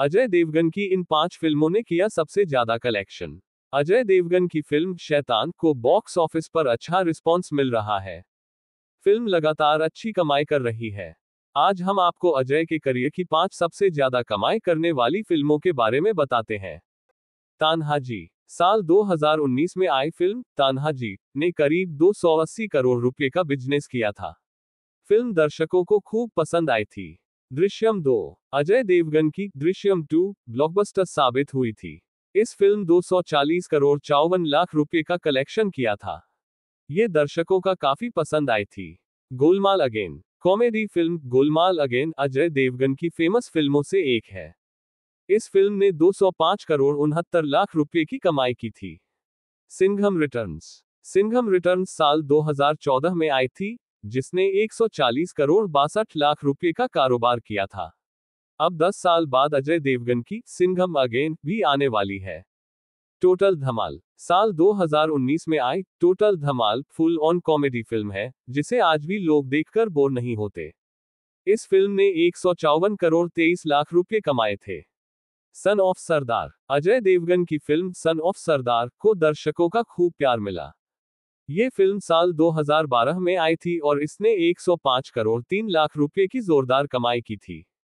अजय देवगन की इन पांच फिल्मों ने किया सबसे ज्यादा कलेक्शन अजय देवगन की फिल्म शैतान को बॉक्स ऑफिस पर अच्छा रिस्पॉन्स मिल रहा है फिल्म लगातार अच्छी कमाई कर रही है आज हम आपको अजय के करियर की पांच सबसे ज्यादा कमाई करने वाली फिल्मों के बारे में बताते हैं तानहाजी साल 2019 में आई फिल्म तानहाजी ने करीब 280 करोड़ रुपए का बिजनेस किया था फिल्म दर्शकों को खूब पसंद आई थी दृश्यम दो अजय देवगन की दृश्यम टू ब्लॉकबस्टर साबित हुई थी इस फिल्म 240 करोड़ चौवन लाख रुपए का कलेक्शन किया था ये दर्शकों का काफी पसंद आई थी Golmaal again comedy film Golmaal again Ajay Devgn की फेमस फिल्मों से एक है इस फिल्म ने 205 करोड़ उनहत्तर लाख रुपए की कमाई की थी सिंघम रिटर्न्स सिंघम रिटर्न्स साल 2014 में आई थी जिसने 140 करोड़ बासठ लाख रुपए का कारोबार किया था अब 10 साल बाद अजय देवगन की सिंघम अगेन भी आने वाली है टोटल धमाल साल 2019 में आई total Dhamaal full on comedy film है जिसे आज भी लोग देखकर बोर नहीं होते इस फिल्म ने एक करोड़ तेईस लाख रुपए कमाए थे सन ऑफ सरदार अजय देवगन की फिल्म सन ऑफ सरदार को दर्शकों का खूब प्यार मिला ये फिल्म साल 2012 में आई थी और इसने 105 करोड़ 3 लाख रुपए की जोरदार कमाई की थी